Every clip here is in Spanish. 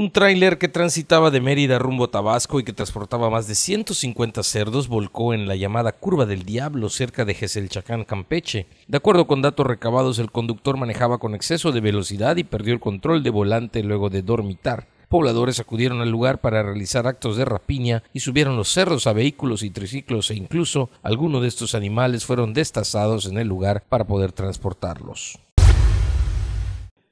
Un tráiler que transitaba de Mérida rumbo a Tabasco y que transportaba más de 150 cerdos volcó en la llamada Curva del Diablo cerca de Geselchacán, Campeche. De acuerdo con datos recabados, el conductor manejaba con exceso de velocidad y perdió el control de volante luego de dormitar. Pobladores acudieron al lugar para realizar actos de rapiña y subieron los cerdos a vehículos y triciclos e incluso algunos de estos animales fueron destazados en el lugar para poder transportarlos.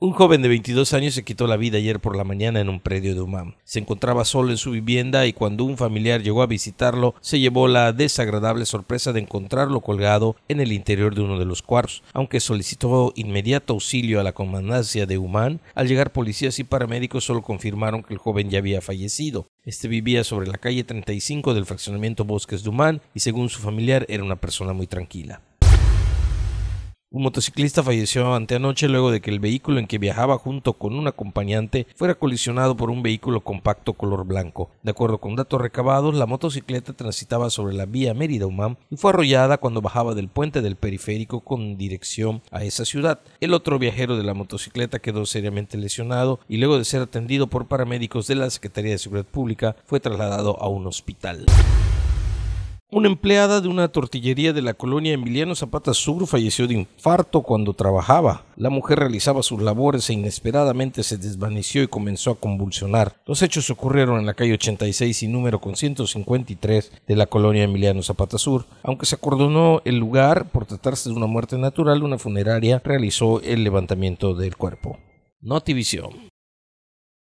Un joven de 22 años se quitó la vida ayer por la mañana en un predio de Humán. Se encontraba solo en su vivienda y cuando un familiar llegó a visitarlo, se llevó la desagradable sorpresa de encontrarlo colgado en el interior de uno de los cuartos. Aunque solicitó inmediato auxilio a la comandancia de Humán, al llegar policías y paramédicos solo confirmaron que el joven ya había fallecido. Este vivía sobre la calle 35 del fraccionamiento Bosques de Humán y según su familiar era una persona muy tranquila. Un motociclista falleció anoche luego de que el vehículo en que viajaba junto con un acompañante fuera colisionado por un vehículo compacto color blanco. De acuerdo con datos recabados, la motocicleta transitaba sobre la vía mérida humán y fue arrollada cuando bajaba del puente del periférico con dirección a esa ciudad. El otro viajero de la motocicleta quedó seriamente lesionado y luego de ser atendido por paramédicos de la Secretaría de Seguridad Pública fue trasladado a un hospital. Una empleada de una tortillería de la colonia Emiliano Zapata Sur falleció de infarto cuando trabajaba. La mujer realizaba sus labores e inesperadamente se desvaneció y comenzó a convulsionar. Los hechos ocurrieron en la calle 86 y número con 153 de la colonia Emiliano Zapata Sur. Aunque se acordonó el lugar por tratarse de una muerte natural, una funeraria realizó el levantamiento del cuerpo. Notivisión.